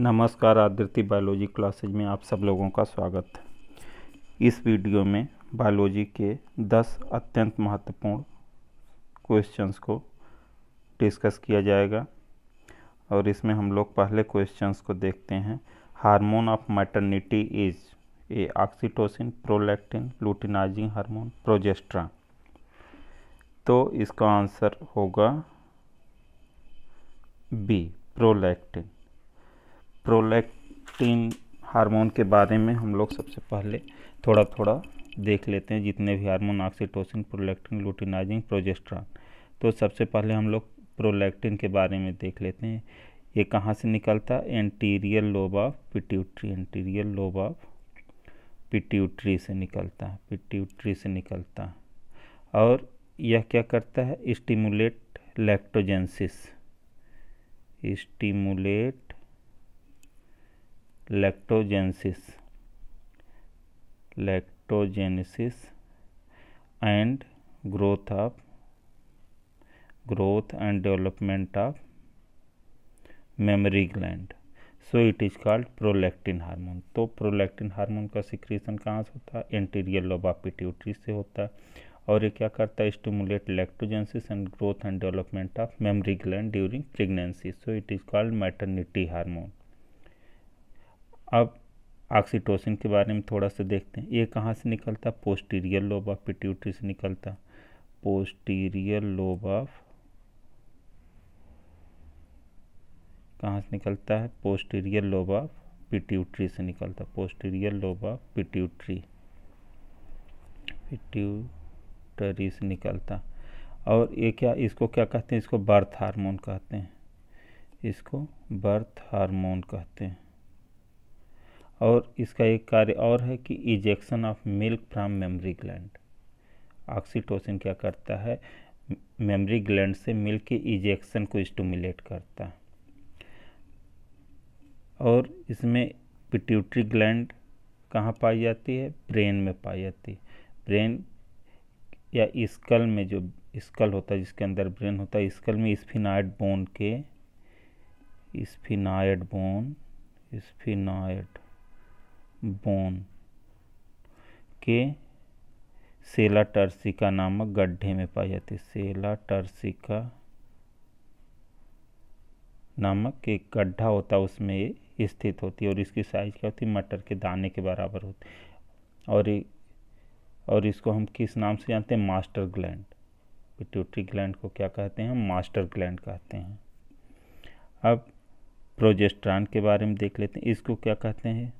नमस्कार आदृति biology classes में आप सब लोगों का स्वागत है इस वीडियो में बायोलॉजी के 10 अत्यंत महत्वपूर्ण क्वेश्चंस को डिस्कस किया जाएगा और इसमें हम लोग पहले क्वेश्चंस को देखते हैं hormone of maternity is A oxytocin prolactin luteinizing hormone progesterone तो इसका आंसर होगा बी प्रोलैक्टिन प्रोलैक्टिन हार्मोन के बारे में हम लोग सबसे पहले थोड़ा थोड़ा देख लेते हैं जितने भी hormone oxytocin prolactin luteinizing progesterone तो सबसे पहले हम लोग प्रोलैक्टिन के बारे में देख लेते हैं ये कहाँ से निकलता है anterior lobe of pituitary anterior lobe of pituitary से निकलता है पिट्यूट्री से निकलता है और यह क्या करता है stimulate lactogenesis stimulate lactogenesis lactogenesis and growth of growth and development of mammary gland so it is called prolactin hormone तो प्रोलैक्टिन हार्मोन का सिक्रीशन कहाँ से होता है इंटीरियर लोबापिट्यूटरी से होता है और ये क्या करता है stimulate lactogenesis and growth and development of mammary gland during pregnancy so it is called maternity hormone अब ऑक्सीटोसिन के बारे में थोड़ा सा देखते हैं ये कहाँ से निकलता है पोस्टीरियर लोब ऑफ पिट्यूटरी से निकलता पोस्टीरियर लोब ऑफ कहाँ से निकलता है पोस्टीरियर लोब ऑफ पिट्यूटरी से निकलता posterior lobe of pituitary pituitary से निकलता और ये क्या इसको क्या कहते हैं इसको बर्थ हार्मोन कहते हैं इसको बर्थ हार्मोन कहते हैं और इसका एक कार्य और है कि ejection of milk from mammary gland oxytocin क्या करता है मेमरी ग्लैंड से मिल्क के इजेक्शन को स्टूमुलेट करता है और इसमें पिट्यूटरी ग्लैंड कहाँ पाई जाती है ब्रेन में पाई जाती है ब्रेन या स्कल में जो स्कल होता है जिसके अंदर ब्रेन होता है स्कल में स्फिनाइड बोन के स्फिनाइड बोन स्फिनाइड बोन के सेला टर्सिका नामक गड्ढे में पाई जाती है सेला टर्सिका नामक एक गड्ढा होता है उसमें स्थित होती है और इसकी साइज़ क्या होती है मटर के दाने के बराबर होती है और और इसको हम किस नाम से जानते हैं मास्टर ग्लैंड पिट्यूटरी ग्लैंड को क्या कहते हैं हम मास्टर ग्लैंड कहते हैं अब प्रोजेस्ट्रान के बारे में देख लेते हैं इसको क्या कहते हैं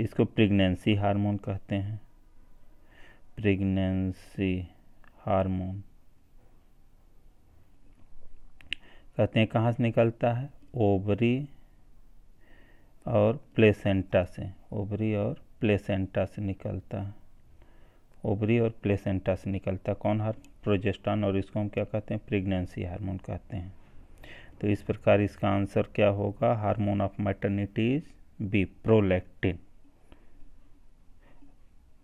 इसको प्रेगनेंसी हार्मोन कहते हैं प्रेगनेंसी हार्मोन कहते हैं कहाँ से निकलता है ओवरी और प्लेसेंटा से ओवरी और प्लेसेंटा से निकलता है ओवरी और प्लेसेंटा से निकलता है कौन हार प्रोजेस्टान और इसको हम क्या कहते हैं प्रेगनेंसी हार्मोन कहते हैं तो इस प्रकार इसका आंसर क्या होगा hormone of maternity is B prolactin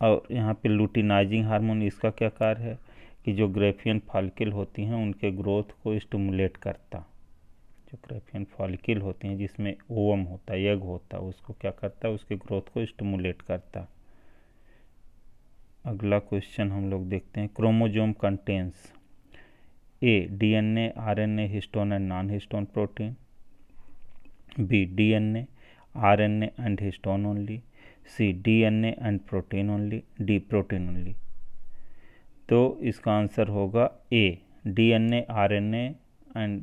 और यहाँ पे लुटिनाइजिंग हार्मोन इसका क्या कार्य है कि जो ग्रेफियन फॉलिकल होती हैं उनके ग्रोथ को स्टमुलेट करता जो ग्रेफियन फॉलिकल होती हैं जिसमें ओवम होता है यग होता है उसको क्या करता है उसके ग्रोथ को स्टमुलेट करता अगला क्वेश्चन हम लोग देखते हैं chromosome contains A DNA RNA histone and non histone protein B DNA RNA and histone only C DNA and protein only D protein only तो इसका आंसर होगा A DNA RNA and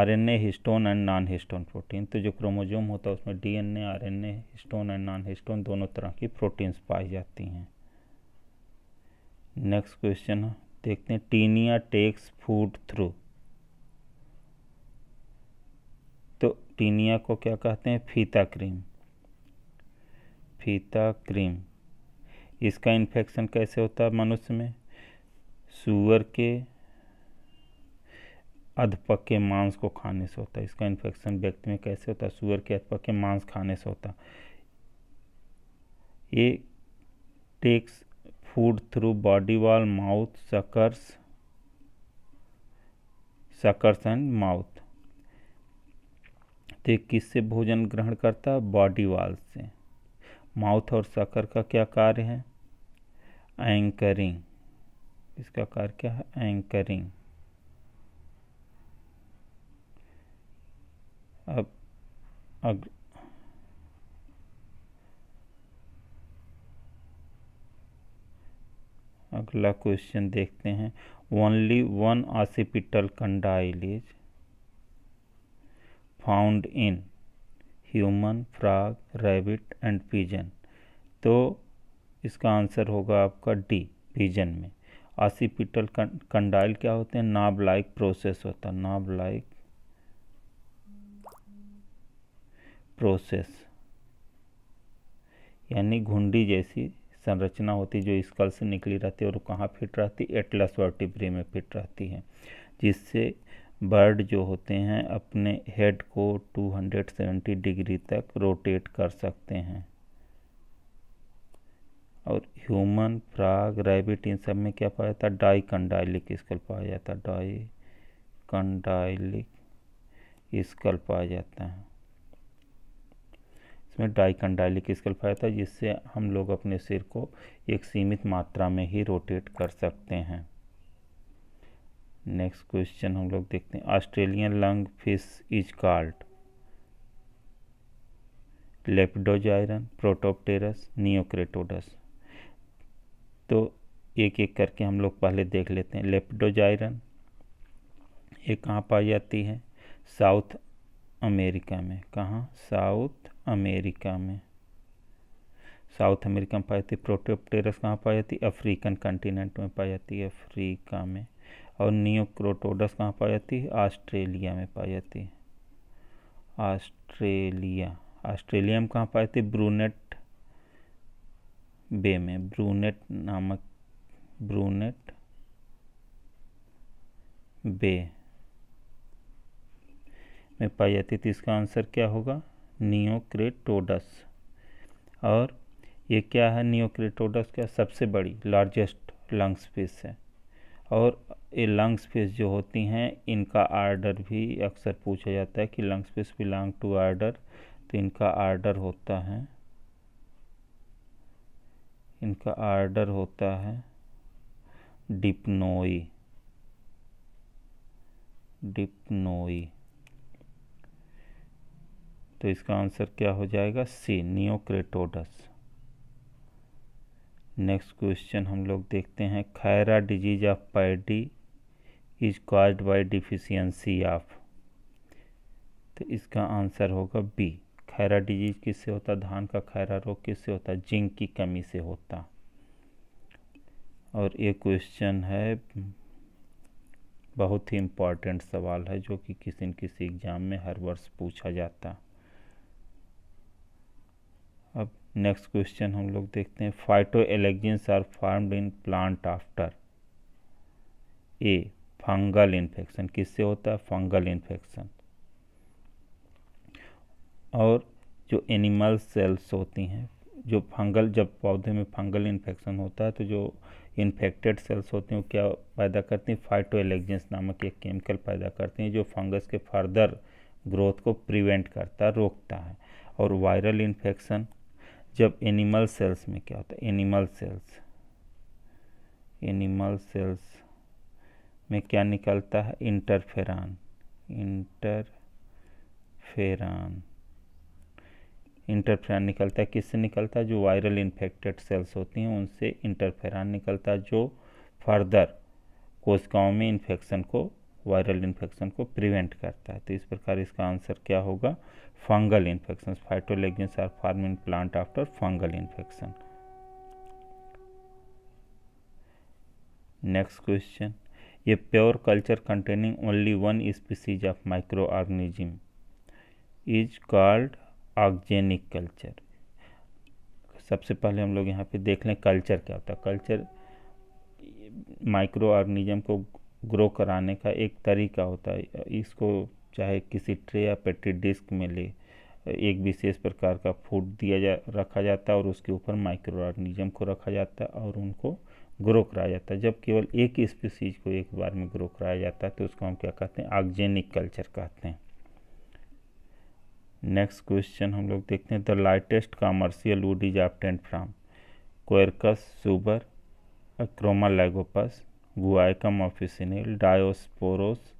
RNA histone and non histone protein तो जो chromosome होता है उसमें DNA RNA histone and non histone दोनों तरह की प्रोटीन्स पाई जाती हैं नेक्स्ट क्वेश्चन देखते हैं टीनिया टेक्स फूड थ्रू तो टीनिया को क्या कहते हैं फीता क्रीम फीता क्रीम इसका इन्फेक्शन कैसे होता है मनुष्य में सुअर के अधपके मांस को खाने से होता है इसका इन्फेक्शन व्यक्ति में कैसे होता है सुअर के अधपके मांस खाने से होता ये takes food through body wall mouth suckers suckers and mouth तो किससे भोजन ग्रहण करता है बॉडी वॉल से माउथ और सकर का क्या कार्य है एंकरिंग इसका कार्य क्या है एंकरिंग अब अग अगला क्वेश्चन देखते हैं only one occipital condyle is found in human frog rabbit and pigeon तो इसका आंसर होगा आपका डी पिजन में आसीपिटल कंडाइल क्या होते हैं नाब लाइक प्रोसेस होता है नाब लाइक प्रोसेस यानी घुंडी जैसी संरचना होती जो स्कल से निकली रहती है और कहाँ फिट रहती है एटलस वर्टिब्री में फिट रहती है जिससे बर्ड जो होते हैं अपने हेड को 270 डिग्री तक रोटेट कर सकते हैं और ह्यूमन फ्राग रैबिट इन सब में क्या पाया जाता है कंडाइलिक स्कल पाया जाता है कंडाइलिक स्कल पाया जाता है इसमें डाइकंडाइलिक स्कल पाया जाता है जिससे हम लोग अपने सिर को एक सीमित मात्रा में ही रोटेट कर सकते हैं नेक्स्ट क्वेश्चन हम लोग देखते हैं Australian lung fish is called Lepidosiren Protopterus Neoceratodus तो एक एक करके हम लोग पहले देख लेते हैं लेपडोजायरन ये कहाँ पाई जाती है साउथ अमेरिका में कहाँ साउथ अमेरिका में साउथ अमेरिका में पाई जाती है प्रोटोपटेरस कहाँ पाई जाती है अफ्रीकन कंटिनेंट में पाई जाती है अफ्रीका में और नियोक्रोटोडस कहाँ पाई जाती है ऑस्ट्रेलिया में पाई जाती है ऑस्ट्रेलिया ऑस्ट्रेलिया में कहाँ पाई जाती है ब्रूनेट बे में ब्रूनेट नामक ब्रूनेट बे में पाई जाती है तो इसका आंसर क्या होगा नियोक्रेटोडस और ये क्या है नियोक्रेटोडस क्या सबसे बड़ी लार्जेस्ट लंग्स फिश है और ये लंग्स फिस जो होती हैं इनका आर्डर भी अक्सर पूछा जाता है कि lungs fish belong to order तो इनका आर्डर होता है इनका आर्डर होता है डिपनोई डिपनोई तो इसका आंसर क्या हो जाएगा सी नियोक्रेटोडस नेक्स्ट क्वेश्चन हम लोग देखते हैं khaira disease of paddy is caused by deficiency of तो इसका आंसर होगा बी खैरा डिजीज किससे होता धान का खैरा रोग किससे होता जिंक की कमी से होता और ये क्वेश्चन है बहुत ही इम्पॉर्टेंट सवाल है जो कि किसी न किसी एग्ज़ाम में हर वर्ष पूछा जाता नेक्स्ट क्वेश्चन हम लोग देखते हैं phytoalexins are formed in plant after a fungal infection किससे होता है फंगल इन्फेक्शन और जो एनिमल सेल्स होती हैं जो फंगल जब पौधे में फंगल इन्फेक्शन होता है तो जो इन्फेक्टेड सेल्स होती हैं वो क्या पैदा करती हैं फाइटो एलेक्जेंस नामक एक केमिकल पैदा करती हैं जो फंगस के फर्दर ग्रोथ को प्रिवेंट करता रोकता है और वायरल इन्फेक्शन जब एनिमल सेल्स में क्या होता है एनिमल सेल्स एनिमल सेल्स में क्या निकलता है इंटरफेरान इंटरफेरान इंटरफेरान निकलता है किससे निकलता है जो वायरल इन्फेक्टेड सेल्स होती हैं उनसे इंटरफेरान निकलता है जो फर्दर कोशिकाओं में इन्फेक्शन को वायरल इन्फेक्शन को प्रिवेंट करता है तो इस प्रकार इसका आंसर क्या होगा fungal infections. Phytolegumes are formed in plant after fungal infection. Next question. A pure culture containing only one species of microorganism is called organic culture सबसे पहले हम लोग यहाँ पे देख लें कल्चर क्या होता है कल्चर माइक्रो ऑर्गेनिज्म को ग्रो कराने का एक तरीका होता है इसको चाहे किसी ट्रे या पेट्री डिस्क में ले एक विशेष प्रकार का फूड दिया जा रखा जाता है और उसके ऊपर माइक्रो ऑर्गनिज्म को रखा जाता है और उनको ग्रो कराया जाता है जब केवल एक ही स्पीसीज को एक बार में ग्रो कराया जाता है तो उसको हम क्या कहते हैं ऑक्जेनिक कल्चर कहते हैं नेक्स्ट क्वेश्चन हम लोग देखते हैं the lightest commercial wood is टेंट from Quercus suber Ochroma lagopus Guaiacum officinale Diospyros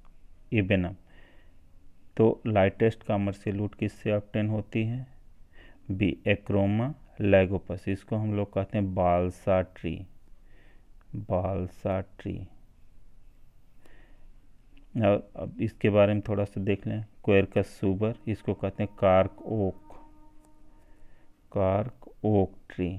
ebenum तो लाइटेस्ट कमर्शियल वुड किससे ऑप्टेन होती है बी एक्रोमा लेगोपस इसको हम लोग कहते हैं बालसा ट्री बालसा ट्री और अब इसके बारे में थोड़ा सा देख लें क्वेरकस सुबर इसको कहते हैं cork oak cork oak tree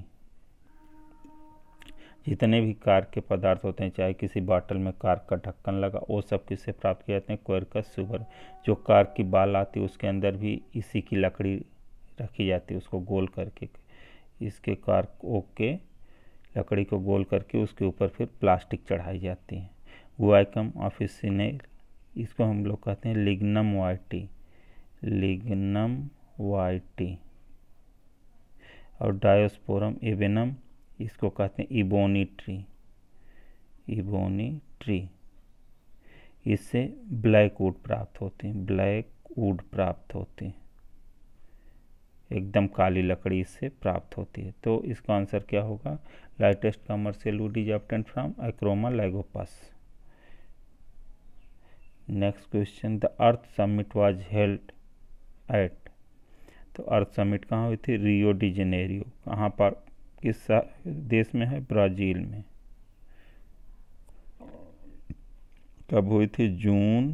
जितने भी कार के पदार्थ होते हैं चाहे किसी बाटल में कार का ढक्कन लगा वो सब किससे प्राप्त किए जाते हैं क्वेरकस सुबर जो कार की बाल आती है उसके अंदर भी इसी की लकड़ी रखी जाती है उसको गोल करके इसके कार ओक के लकड़ी को गोल करके उसके ऊपर फिर प्लास्टिक चढ़ाई जाती है वाइकम ऑफिसने इसको हम लोग कहते हैं लिग्नम वाइटी लिग्नम वाइटी और डायोस्पोरम एवेनम इसको कहते हैं इबोनी ट्री इबोनी ट्री इससे ब्लैक वुड प्राप्त होते हैं ब्लैक वुड प्राप्त होते हैं एकदम काली लकड़ी इससे प्राप्त होती है तो इसका आंसर क्या होगा lightest commercial wood is obtained from Ochroma lagopus next question the earth summit was held at तो अर्थ समिट कहाँ हुई थी रियो डी जेनेरियो कहाँ पर किस देश में है ब्राज़ील में कब हुई थी जून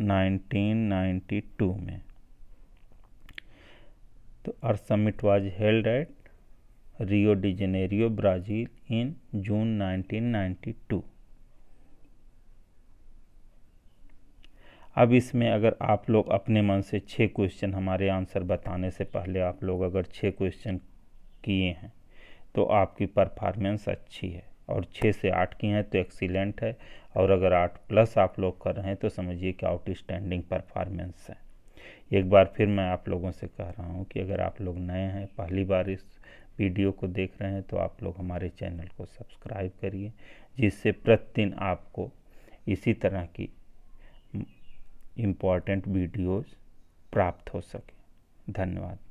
1992 में तो earth summit was held at Rio de Janeiro Brazil in June 1992 अब इसमें अगर आप लोग अपने मन से छः क्वेश्चन हमारे आंसर बताने से पहले आप लोग अगर छः क्वेश्चन किए हैं तो आपकी परफॉर्मेंस अच्छी है और छः से आठ की हैं तो एक्सीलेंट है और अगर आठ प्लस आप लोग कर रहे हैं तो समझिए कि आउटस्टैंडिंग परफॉर्मेंस है एक बार फिर मैं आप लोगों से कह रहा हूँ कि अगर आप लोग नए हैं पहली बार इस वीडियो को देख रहे हैं तो आप लोग हमारे चैनल को सब्सक्राइब करिए जिससे प्रतिदिन आपको इसी तरह की इम्पॉर्टेंट वीडियोज़ प्राप्त हो सके धन्यवाद